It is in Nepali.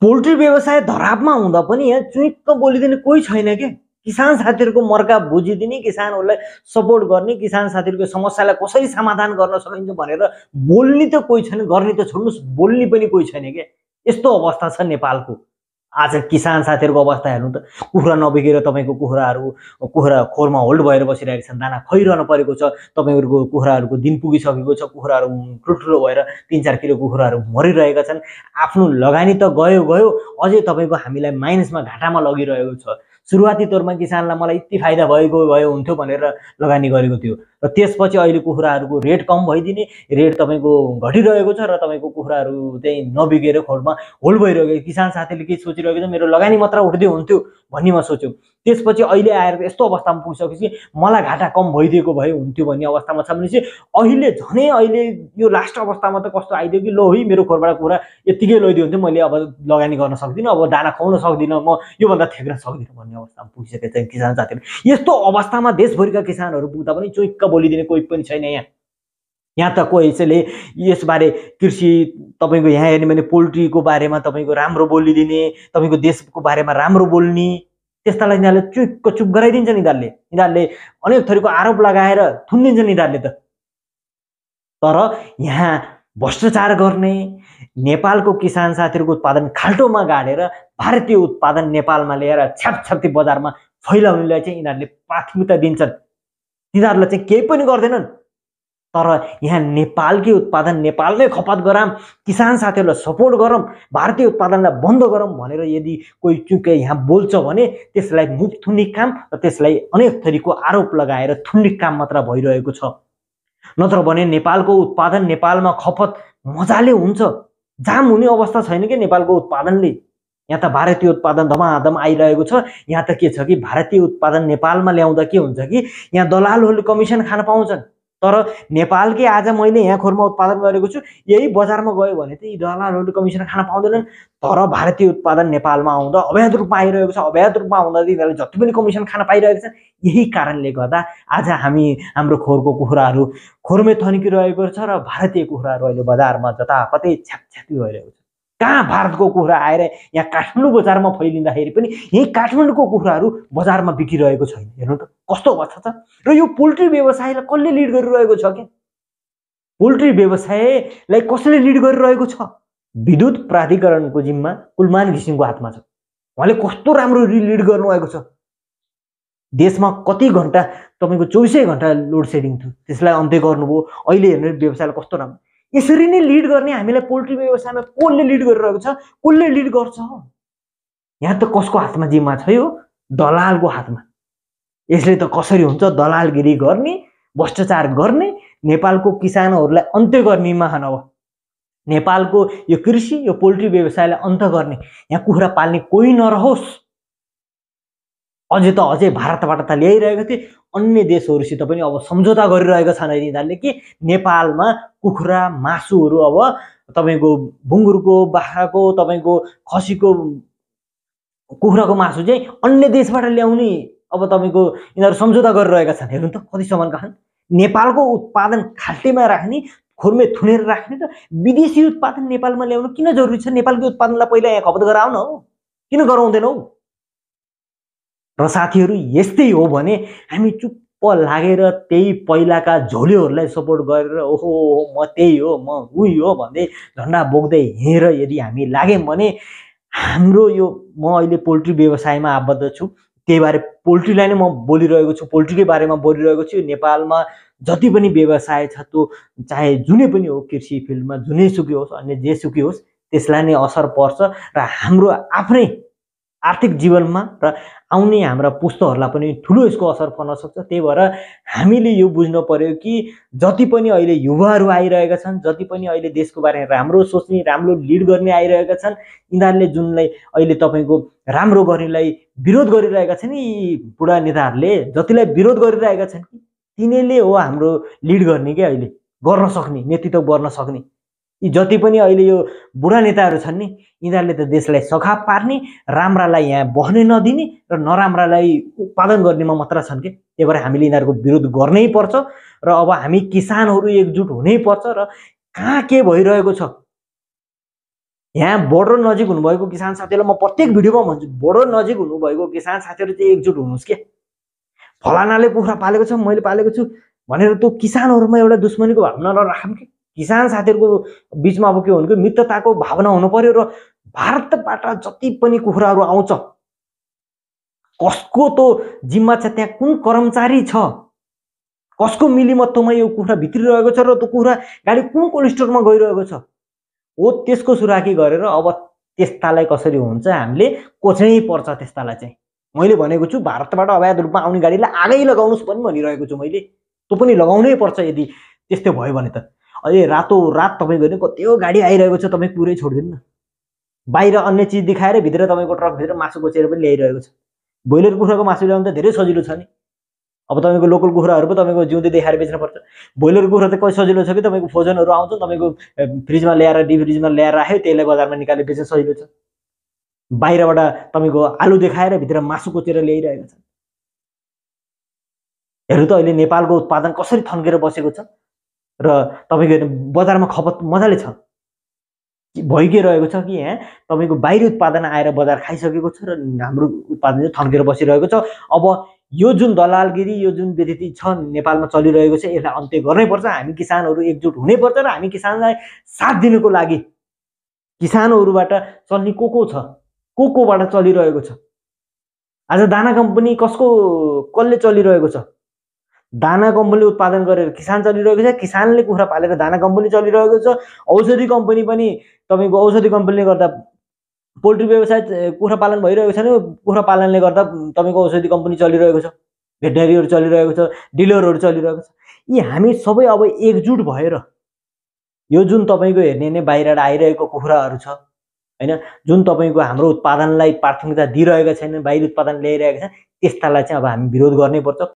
पोल्ट्री व्यवसाय धरापमा हुँदा पनि यहाँ चुइक्क बोलिदिने कोही छैन क्या किसान साथीहरूको मर्का बुझिदिने किसानहरूलाई सपोर्ट गर्ने किसान साथीहरूको समस्यालाई कसरी समाधान गर्न सकिन्छ भनेर बोल्ने त कोही छैन गर्ने त छोड्नुहोस् बोल्ने पनि कोही छैन क्या यस्तो अवस्था छ नेपालको आज किसान साथीहरूको अवस्था हेर्नु त कुखुरा नबिकेर तपाईँको कुखुराहरू कुखुरा खोरमा होल्ड भएर बसिरहेका छन् दाना खुवाइरहनु परेको छ तपाईँहरूको कुखुराहरूको दिन पुगिसकेको छ कुखुराहरू ठुल्ठुलो भएर तिन चार किलो कुखुराहरू मरिरहेका छन् आफ्नो लगानी त गयो गयो अझै तपाईँको हामीलाई माइनसमा घाटामा लगिरहेको छ सुरुवाती तौरमा किसानलाई मलाई यति फाइदा भएको भयो हुन्थ्यो भनेर लगानी गरेको थियो र त्यसपछि अहिले कुखुराहरूको रेट कम भइदिने रेट तपाईँको घटिरहेको छ र तपाईँको कुखुराहरू चाहिँ नबिगेर खोरमा होल भइरहेको किसान साथीले के सोचिरहेको छ मेरो लगानी मात्र उठ्दै हुन्थ्यो भन्ने म सोच्यो त्यसपछि अहिले आएर यस्तो अवस्थामा पुगिसकेपछि मलाई घाटा कम भइदिएको भए हुन्थ्यो भन्ने अवस्थामा छ भनेपछि अहिले झनै अहिले यो लास्ट अवस्थामा त कस्तो आइदियो कि लो है मेरो खोरबाट कुखुरा यत्तिकै लैदियो हुन्थ्यो मैले अब लगानी गर्न सक्दिनँ अब दाना खुवाउन सक्दिनँ म योभन्दा थ्याक्न सक्दिनँ भन्ने अवस्थामा पुगिसकेको छ किसान साथीहरू यस्तो अवस्थामा देशभरिका किसानहरू पुग्दा पनि चोइक्क बोलिदिने कोही पनि छैन यहाँ यहाँ त कसैले यसबारे कृषि तपाईँको यहाँ हेर्ने भने पोल्ट्रीको बारेमा तपाईँको राम्रो बोलिदिने तपाईँको देशको बारेमा राम्रो बोल्ने त्यस्तालाई यिनीहरूले चुक्क चुप गराइदिन्छन् यिनीहरूले यिनीहरूले अनेक थरीको आरोप लगाएर थुनिदिन्छन् यिनीहरूले त तर यहाँ भ्रष्टाचार गर्ने नेपालको किसान साथीहरूको उत्पादन खाल्टोमा गाडेर भारतीय उत्पादन नेपालमा ल्याएर छ्याप्ती बजारमा फैलाउनेलाई चाहिँ यिनीहरूले प्राथमिकता दिन्छन् तिनीहरूलाई चाहिँ केही पनि गर्दैनन् तर यहाँ नेपालकै उत्पादन नेपालमै खपत गराम किसान साथीहरूलाई सपोर्ट गरौँ भारतीय उत्पादनलाई बन्द गरौँ भनेर यदि कोही चुके यहाँ बोल्छ भने त्यसलाई मुख थुन्ने काम र त्यसलाई अनेक थरीको आरोप लगाएर थुन्ने काम मात्र भइरहेको छ नत्र भने नेपालको उत्पादन नेपालमा खपत मजाले हुन्छ जाम हुने अवस्था छैन कि नेपालको उत्पादनले यहाँ त भारतीय उत्पादन धमाधम आइरहेको छ यहाँ त के छ कि भारतीय उत्पादन नेपालमा ल्याउँदा के हुन्छ कि यहाँ दलालहरूले कमिसन खान पाउँछन् तर नेपालकै आज मैले यहाँ खोरमा उत्पादन गरेको छु यही बजारमा गयो भने त यी दलालहरूले कमिसन खान पाउँदैनन् तर भारतीय उत्पादन नेपालमा आउँदा अवैध रूपमा आइरहेको छ अवैध रूपमा आउँदा यिनीहरूले जति पनि कमिसन खान पाइरहेको छ यही कारणले गर्दा आज हामी हाम्रो खोरको कुखुराहरू खोरमै थन्किरहेको छ र भारतीय कुखुराहरू अहिले बजारमा जताकतै छ्यापछ्यापी भइरहेको छ कहाँ भारतको कुखुरा आएर यहाँ काठमाडौँ बजारमा फैलिँदाखेरि पनि यहीँ काठमाडौँको कुखुराहरू बजारमा बिकिरहेको छैन हेर्नु त कस्तो अवस्था छ र यो पोल्ट्री व्यवसायलाई कसले लिड गरिरहेको छ कि पोल्ट्री व्यवसायलाई कसले लिड गरिरहेको छ विद्युत प्राधिकरणको जिम्मा कुलमान घिसिङको हातमा छ उहाँले कस्तो राम्रो लिड गर्नुभएको छ देशमा कति घन्टा तपाईँको चौबिसै घन्टा लोड सेडिङ थियो त्यसलाई अन्त्य गर्नुभयो अहिले हेर्नु व्यवसायलाई कस्तो राम्रो यसरी नै लिड गर्ने हामीलाई पोल्ट्री व्यवसायमा कसले लिड गरिरहेको छ कसले लिड गर्छ यहाँ त कसको हातमा जिम्मा छ यो दलालको हातमा यसले त कसरी हुन्छ दलालगिरी गर्ने भ्रष्टाचार गर्ने नेपालको किसानहरूलाई अन्त्य गर्ने महानव नेपालको यो कृषि यो पोल्ट्री व्यवसायलाई अन्त गर्ने यहाँ कुखुरा पाल्ने कोही नरहोस् अझै त अझै भारतबाट त ल्याइरहेको थिए अन्य देशहरूसित पनि अब सम्झौता गरिरहेका छन् अहिले यिनीहरूले कि नेपालमा कुखुरा मासुहरू अब तपाईँको भुङ्गुरको बाख्राको तपाईँको खसीको कुखुराको मासु चाहिँ अन्य देशबाट ल्याउने अब तपाईँको यिनीहरू सम्झौता गरिरहेका छन् हेर्नु त कतिसम्मका छन् नेपालको उत्पादन खाल्टेमा राख्ने खोरमै थुनेर राख्ने र विदेशी उत्पादन नेपालमा ल्याउनु किन जरुरी छ नेपालको उत्पादनलाई पहिला यहाँ खपत गराउन हो किन गराउँदैनौ र साथीहरू यस्तै हो भने हामी चुप्प लागेर त्यही पहिलाका झोलेहरूलाई सपोर्ट गरेर ओहो म त्यही हो म उही हो भन्दै झन्डा बोक्दै हिँडेर यदि हामी लाग्यौँ भने हाम्रो यो म अहिले पोल्ट्री व्यवसायमा आबद्ध छु त्यही बारे पोल्ट्रीलाई नै म बोलिरहेको छु पोल्ट्रीकै बारेमा बोलिरहेको छु नेपालमा जति पनि व्यवसाय छ त्यो चाहे जुनै पनि हो कृषि फिल्डमा जुनै जुनैसुकै होस् अन्य जे जेसुकै होस् त्यसलाई नै असर पर्छ र हाम्रो आफ्नै आर्थिक जीवनमा र आउने हाम्रा पुस्ताहरूलाई पनि ठुलो यसको असर पर्न सक्छ त्यही भएर हामीले यो बुझ्नु पऱ्यो कि जति पनि अहिले युवाहरू आइरहेका छन् जति पनि अहिले देशको बारेमा राम्रो सोच्ने राम्रो लिड गर्ने आइरहेका छन् यिनीहरूले जुनलाई अहिले तपाईँको राम्रो गर्नेलाई विरोध गरिरहेका छन् यी बुढा नेताहरूले जतिलाई विरोध गरिरहेका छन् कि तिनीहरूले हो हाम्रो लिड गर्ने क्या अहिले गर्न सक्ने नेतृत्व गर्न सक्ने यी जति पनि अहिले यो बुढा नेताहरू छन् नि यिनीहरूले त देशलाई सखा पार्ने राम्रालाई यहाँ बस्नै नदिने र नराम्रालाई उत्पादन गर्नेमा मात्र छन् कि त्यही भएर हामीले यिनीहरूको विरोध गर्नै पर्छ र अब हामी किसानहरू एकजुट पर्छ र कहाँ के भइरहेको छ यहाँ बोर्डर नजिक हुनुभएको किसान साथीहरूलाई म प्रत्येक भिडियोमा भन्छु बोर्डर नजिक हुनुभएको किसान साथीहरू चाहिँ एकजुट हुनुहोस् के फलानाले कुखुरा पालेको छ मैले पालेको छु भनेर त्यो किसानहरूमा एउटा दुश्मनीको भावना नराखौँ कि किसान साथीहरूको बिचमा अब के भनेको मित्रताको भावना हुनु पर्यो र भारतबाट जति पनि कुखुराहरू आउँछ कसको त जिम्मा छ त्यहाँ कुन कर्मचारी छ कसको मिलिमत्तोमा यो कुखुरा भित्रिरहेको छ र त्यो कुखुरा गाडी कुन कोल्ड स्टोरमा गइरहेको छ हो त्यसको सुराखी गरेर अब त्यस्तालाई कसरी हुन्छ हामीले कोच्नै पर्छ त्यस्तालाई चाहिँ मैले भनेको छु भारतबाट अवैध रूपमा आउने गाडीलाई आगै लगाउनुहोस् पनि भनिरहेको छु मैले त्यो पनि लगाउनै पर्छ यदि त्यस्तो भयो भने त अहिले रातो रात तपाईँको होइन कति गाडी आइरहेको छ तपाईँ पुरै छोडिदिनु न बाहिर अन्य चिज देखाएर भित्र तपाईँको ट्रकभित्र मासु कोचेर पनि ल्याइरहेको छ ब्रोइलर कुखुराको मासु ल्याउनु त धेरै सजिलो छ नि अब तपाईँको लोकल कुखुराहरू पनि तपाईँको जिउँदै देखाएर बेच्नुपर्छ ब्रोइलर कुखुरा त कति सजिलो छ कि तपाईँको फोजनहरू आउँछ तपाईँको फ्रिजमा ल्याएर डिप फ्रिजमा ल्याएर राख्यो त्यसलाई बजारमा निकालेर बेच्न सजिलो छ बाहिरबाट तपाईँको आलु देखाएर भित्र मासु कोचेर ल्याइरहेको छ हेर्नु त अहिले नेपालको उत्पादन कसरी थन्केर बसेको छ र तपाईँको बजारमा खपत मजाले छ भइकै रहेको छ कि यहाँ तपाईँको बाहिरी उत्पादन आएर बजार खाइसकेको छ र हाम्रो उत्पादन चाहिँ थन्केर बसिरहेको छ अब यो जुन दलालगिरी यो जुन व्यति छ नेपालमा चलिरहेको छ यसलाई अन्त्य गर्नैपर्छ हामी किसानहरू एकजुट हुनैपर्छ र हामी किसानलाई साथ दिनुको लागि किसानहरूबाट चल्ने को को छ को कोबाट चलिरहेको छ आज दाना कम्पनी कसको कसले चलिरहेको छ दाना कम्पनी उत्पादन गरेर किसान चलिरहेको छ किसानले कुखुरा पालेर दाना कम्पनी चलिरहेको छ औषधि कम्पनी पनि तपाईँको औषधि कम्पनीले गर्दा पोल्ट्री व्यवसाय कुखुरा पालन भइरहेको छ कुखुरा पालनले गर्दा तपाईँको औषधि कम्पनी चलिरहेको छ भेटनेरीहरू चलिरहेको छ डिलरहरू चलिरहेको छ यी हामी सबै अब एकजुट भएर यो जुन तपाईँको हेर्ने नै बाहिरबाट आइरहेको कुखुराहरू छ होइन जुन तपाईँको हाम्रो उत्पादनलाई प्राथमिकता दिइरहेका छैनन् बाहिर उत्पादन ल्याइरहेका छन् त्यस्तालाई चाहिँ अब हामी विरोध गर्नै पर्छ